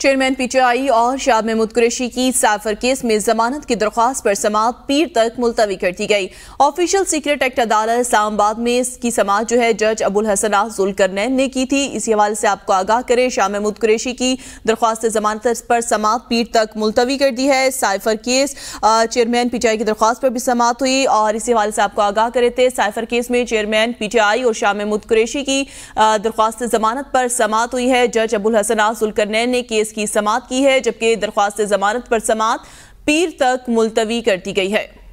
chairman PTI और शाह महमूद कुरैशी की साफर case में जमानत की दरख्वास्त पर समाप्त पीर तक मुलतवी कर दी गई ऑफिशियल सीक्रेट एक्ट अदालत इस्लामाबाद में इसकी समात जो है जज अबुल हसना जुलकरनैन ने की थी इसी हवाले से आपको आगाह करें शाह महमूद कुरैशी की दरख्वास्त जमानत पर समाप्त पीर तक मुलतवी कर दी है साइफर केस चेयरमैन पीटीआई की दरख्वास्त पर भी समाप्त हुई और इसी हवाले से आपको आगाह करे थे साइफर केस में चेयरमैन पीटीआई और शाह महमूद कुरैशी की दरख्वास्त जमानत पर समात हुई है जज अबुल हसना जुलकरनैन ने केस केस की समात की है जबकि दरख्वास्त जमानत पर समात पीर तक मुलतवी कर दी गई है